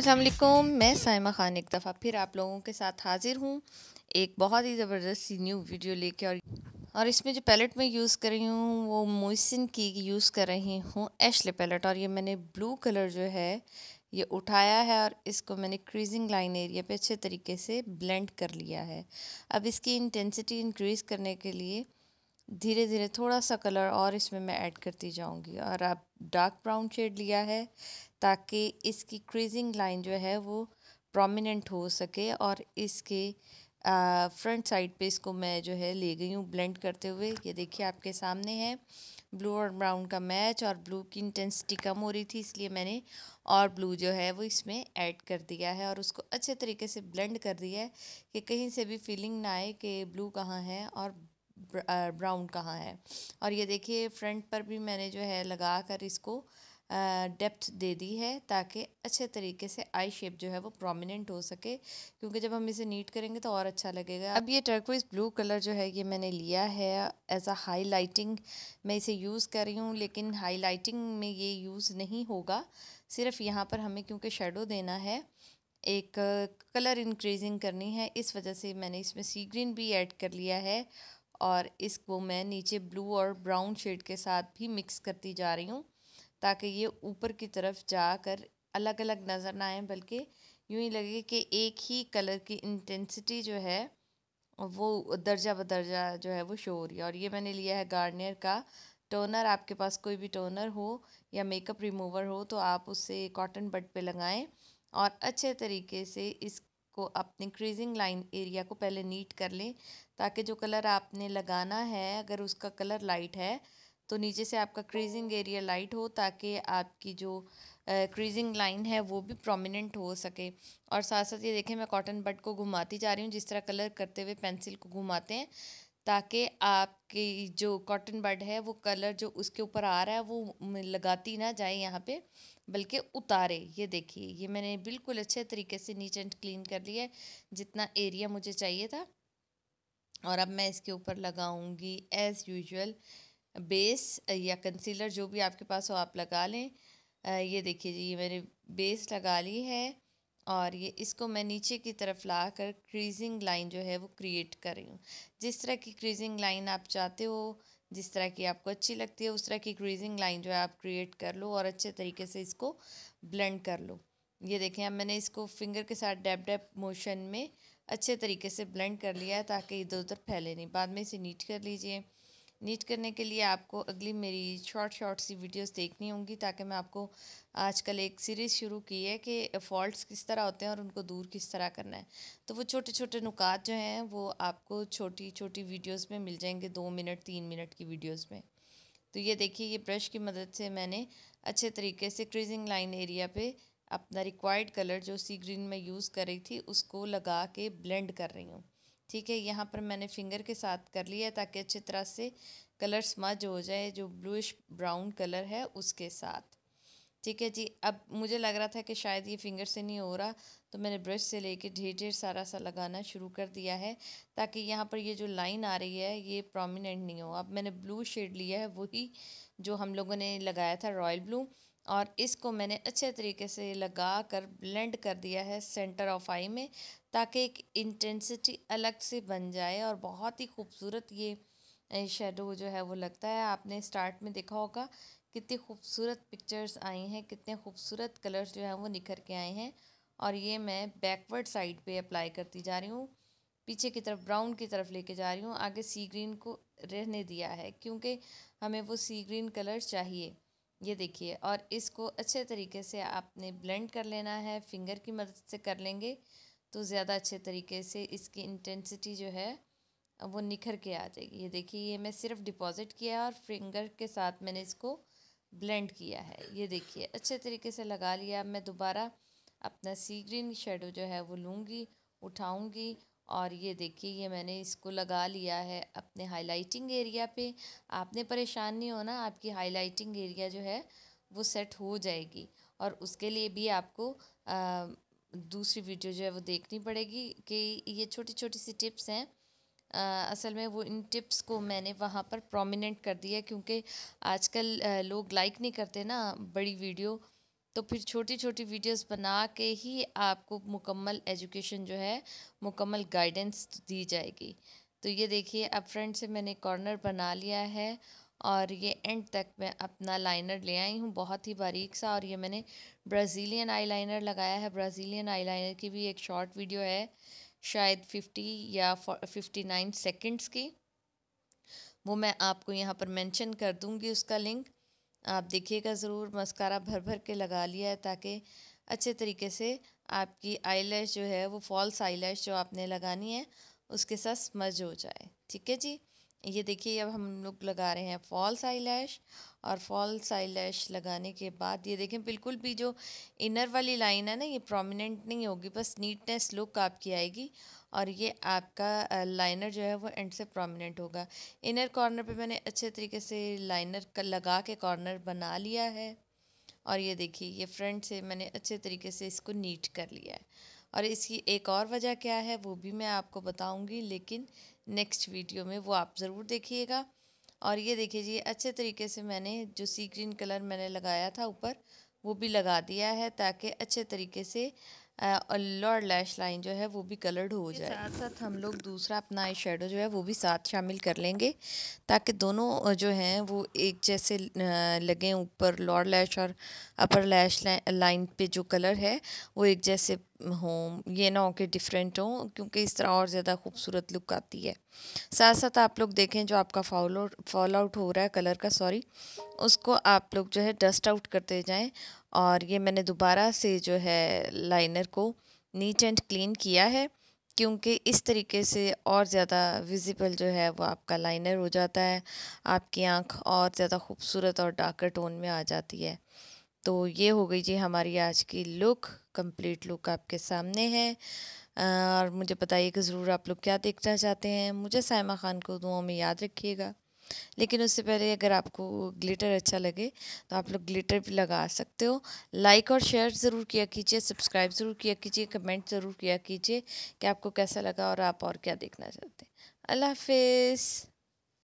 असलकुम मैं साइमा ख़ान एक दफ़ा फिर आप लोगों के साथ हाज़िर हूँ एक बहुत ही ज़बरदस्त सी न्यू वीडियो लेके और और इसमें जो पैलेट मैं यूज़ कर रही हूँ वो मोहसिन की यूज़ कर रही हूँ एशले पैलेट और ये मैंने ब्लू कलर जो है ये उठाया है और इसको मैंने क्रीजिंग लाइन एरिया पे अच्छे तरीके से ब्लेंड कर लिया है अब इसकी इंटेंसिटी इंक्रीज़ करने के लिए धीरे धीरे थोड़ा सा कलर और इसमें मैं ऐड करती जाऊंगी और आप डार्क ब्राउन शेड लिया है ताकि इसकी क्रीजिंग लाइन जो है वो प्रोमिनेंट हो सके और इसके फ्रंट साइड पे इसको मैं जो है ले गई हूँ ब्लेंड करते हुए ये देखिए आपके सामने है ब्लू और ब्राउन का मैच और ब्लू की इंटेंसिटी कम हो रही थी इसलिए मैंने और ब्लू जो है वो इसमें ऐड कर दिया है और उसको अच्छे तरीके से ब्लेंड कर दिया है कि कहीं से भी फीलिंग ना आए कि ब्लू कहाँ है और ब्राउन कहाँ है और ये देखिए फ्रंट पर भी मैंने जो है लगा कर इसको डेप्थ दे दी है ताकि अच्छे तरीके से आई शेप जो है वो प्रोमिनेंट हो सके क्योंकि जब हम इसे नीट करेंगे तो और अच्छा लगेगा अब ये टर्कोइज ब्लू कलर जो है ये मैंने लिया है एज आ लाइटिंग मैं इसे यूज़ कर रही हूँ लेकिन लाइटिंग में ये यूज़ नहीं होगा सिर्फ यहाँ पर हमें क्योंकि शेडो देना है एक कलर इंक्रीजिंग करनी है इस वजह से मैंने इसमें सी ग्रीन भी ऐड कर लिया है और इसको मैं नीचे ब्लू और ब्राउन शेड के साथ भी मिक्स करती जा रही हूँ ताकि ये ऊपर की तरफ जाकर अलग अलग नज़र ना आए बल्कि यूं ही लगे कि एक ही कलर की इंटेंसिटी जो है वो दर्जा बदर्जा जो है वो शो हो रही है और ये मैंने लिया है गार्नियर का टोनर आपके पास कोई भी टोनर हो या मेकअप रिमूवर हो तो आप उसे कॉटन बड पे लगाएं और अच्छे तरीके से इसको अपने क्रीजिंग लाइन एरिया को पहले नीट कर लें ताकि जो कलर आपने लगाना है अगर उसका कलर लाइट है तो नीचे से आपका क्रीजिंग एरिया लाइट हो ताकि आपकी जो क्रीजिंग लाइन है वो भी प्रोमिनेंट हो सके और साथ साथ ये देखें मैं कॉटन बट को घुमाती जा रही हूँ जिस तरह कलर करते हुए पेंसिल को घुमाते हैं ताकि आपकी जो कॉटन बड है वो कलर जो उसके ऊपर आ रहा है वो लगाती ना जाए यहाँ पे बल्कि उतारे ये देखिए ये मैंने बिल्कुल अच्छे तरीके से नीच एंड क्लीन कर लिया है जितना एरिया मुझे चाहिए था और अब मैं इसके ऊपर लगाऊंगी एज़ यूजल बेस uh, या कंसीलर जो भी आपके पास हो आप लगा लें uh, ये देखिए जी ये मैंने बेस लगा ली है और ये इसको मैं नीचे की तरफ ला कर क्रीजिंग लाइन जो है वो क्रिएट कर रही हूँ जिस तरह की क्रीजिंग लाइन आप चाहते हो जिस तरह की आपको अच्छी लगती है उस तरह की क्रीजिंग लाइन जो है आप क्रिएट कर लो और अच्छे तरीके से इसको ब्लेंड कर लो ये देखें अब मैंने इसको फिंगर के साथ डैप डैप मोशन में अच्छे तरीके से ब्लेंड कर लिया है ताकि इधर उधर फैले नहीं बाद में इसे नीट कर लीजिए नीट करने के लिए आपको अगली मेरी शॉर्ट शॉर्ट सी वीडियोस देखनी होंगी ताकि मैं आपको आजकल एक सीरीज़ शुरू की है कि फॉल्ट्स किस तरह होते हैं और उनको दूर किस तरह करना है तो वो छोटे छोटे नुकात जो हैं वो आपको छोटी छोटी वीडियोस में मिल जाएंगे दो मिनट तीन मिनट की वीडियोस में तो ये देखिए ये ब्रश की मदद से मैंने अच्छे तरीके से क्रीजिंग लाइन एरिया पर अपना रिक्वायर्ड कलर जो सी ग्रीन में यूज़ कर रही थी उसको लगा के ब्लेंड कर रही हूँ ठीक है यहाँ पर मैंने फिंगर के साथ कर लिया ताकि अच्छी तरह से कलर स्मज हो जाए जो ब्लूइश ब्राउन कलर है उसके साथ ठीक है जी अब मुझे लग रहा था कि शायद ये फिंगर से नहीं हो रहा तो मैंने ब्रश से लेके ढेर ढेर सारा सा लगाना शुरू कर दिया है ताकि यहाँ पर ये जो लाइन आ रही है ये प्रोमिनेंट नहीं हो अब मैंने ब्लू शेड लिया है वही जो हम लोगों ने लगाया था रॉयल ब्लू और इसको मैंने अच्छे तरीके से लगा कर ब्लेंड कर दिया है सेंटर ऑफ आई में ताकि एक इंटेंसिटी अलग से बन जाए और बहुत ही खूबसूरत ये शेडो जो है वो लगता है आपने स्टार्ट में देखा होगा कितनी खूबसूरत पिक्चर्स आई हैं कितने खूबसूरत कलर्स जो हैं वो निखर के आए हैं और ये मैं बैकवर्ड साइड पे अप्लाई करती जा रही हूँ पीछे की तरफ ब्राउन की तरफ लेके जा रही हूँ आगे सी ग्रीन को रहने दिया है क्योंकि हमें वो सी ग्रीन कलर चाहिए ये देखिए और इसको अच्छे तरीके से आपने ब्लेंड कर लेना है फिंगर की मदद से कर लेंगे तो ज़्यादा अच्छे तरीके से इसकी इंटेंसिटी जो है वो निखर के आ जाएगी ये देखिए ये मैं सिर्फ डिपॉज़िट किया है और फिंगर के साथ मैंने इसको ब्लेंड किया है ये देखिए अच्छे तरीके से लगा लिया अब मैं दोबारा अपना सी ग्रीन शेडो जो है वो लूँगी उठाऊँगी और ये देखिए ये मैंने इसको लगा लिया है अपने हाईलाइटिंग एरिया पे आपने परेशान नहीं होना आपकी हाईलाइटिंग एरिया जो है वो सेट हो जाएगी और उसके लिए भी आपको आ, दूसरी वीडियो जो है वो देखनी पड़ेगी कि ये छोटी छोटी सी टिप्स हैं आ, असल में वो इन टिप्स को मैंने वहाँ पर प्रोमिनेंट कर दिया क्योंकि आजकल लोग लाइक नहीं करते ना बड़ी वीडियो तो फिर छोटी छोटी वीडियोस बना के ही आपको मुकम्मल एजुकेशन जो है मुकम्मल गाइडेंस दी जाएगी तो ये देखिए अब फ्रंट से मैंने कॉर्नर बना लिया है और ये एंड तक मैं अपना लाइनर ले आई हूँ बहुत ही बारीक सा और ये मैंने ब्राज़ीलियन आईलाइनर लगाया है ब्राज़ीलियन आईलाइनर की भी एक शॉर्ट वीडियो है शायद फिफ्टी या फिफ्टी नाइन सेकेंड्स की वो मैं आपको यहाँ पर मेंशन कर दूँगी उसका लिंक आप देखिएगा ज़रूर मस्कारा भर भर के लगा लिया है ताकि अच्छे तरीके से आपकी आई जो है वो फॉल्स आई जो आपने लगानी है उसके साथ मज हो जाए ठीक है जी ये देखिए अब हम लोग लगा रहे हैं फॉल्स आई लैश और फॉल्स आई लैश लगाने के बाद ये देखें बिल्कुल भी जो इनर वाली लाइन है ना ये प्रोमिनेंट नहीं होगी बस नीटनेस लुक आपकी आएगी और ये आपका लाइनर जो है वो एंड से प्रोमिनेंट होगा इनर कॉर्नर पे मैंने अच्छे तरीके से लाइनर लगा के कॉर्नर बना लिया है और ये देखिए ये फ्रंट से मैंने अच्छे तरीके से इसको नीट कर लिया है और इसकी एक और वजह क्या है वो भी मैं आपको बताऊंगी लेकिन नेक्स्ट वीडियो में वो आप ज़रूर देखिएगा और ये देखिए जी अच्छे तरीके से मैंने जो सी ग्रीन कलर मैंने लगाया था ऊपर वो भी लगा दिया है ताकि अच्छे तरीके से और लैश लाइन जो है वो भी कलर्ड हो जाए साथ साथ हम लोग दूसरा अपना आई शेडो जो है वो भी साथ शामिल कर लेंगे ताकि दोनों जो हैं वो एक जैसे लगें ऊपर लोअर लैश और अपर लैश लाइन पे जो कलर है वो एक जैसे हों ये ना हो कि डिफरेंट हों क्योंकि इस तरह और ज़्यादा खूबसूरत लुक आती है साथ साथ आप लोग देखें जो आपका फॉलो फॉल आउट हो रहा है कलर का सॉरी उसको आप लोग जो है डस्ट आउट करते जाएं और ये मैंने दोबारा से जो है लाइनर को नीट एंड क्लीन किया है क्योंकि इस तरीके से और ज़्यादा विजिबल जो है वो आपका लाइनर हो जाता है आपकी आँख और ज़्यादा खूबसूरत और डार्कर टोन में आ जाती है तो ये हो गई जी हमारी आज की लुक कंप्लीट लुक आपके सामने है और मुझे बताइए कि ज़रूर आप लोग क्या देखना चाहते हैं मुझे सायमा ख़ान को दुआओं में याद रखिएगा लेकिन उससे पहले अगर आपको ग्लिटर अच्छा लगे तो आप लोग ग्लिटर भी लगा सकते हो लाइक और शेयर ज़रूर किया कीजिए सब्सक्राइब ज़रूर किया कीजिए कमेंट ज़रूर किया कीजिए कि आपको कैसा लगा और आप और क्या देखना चाहते हैं अल्लाह हाफिज़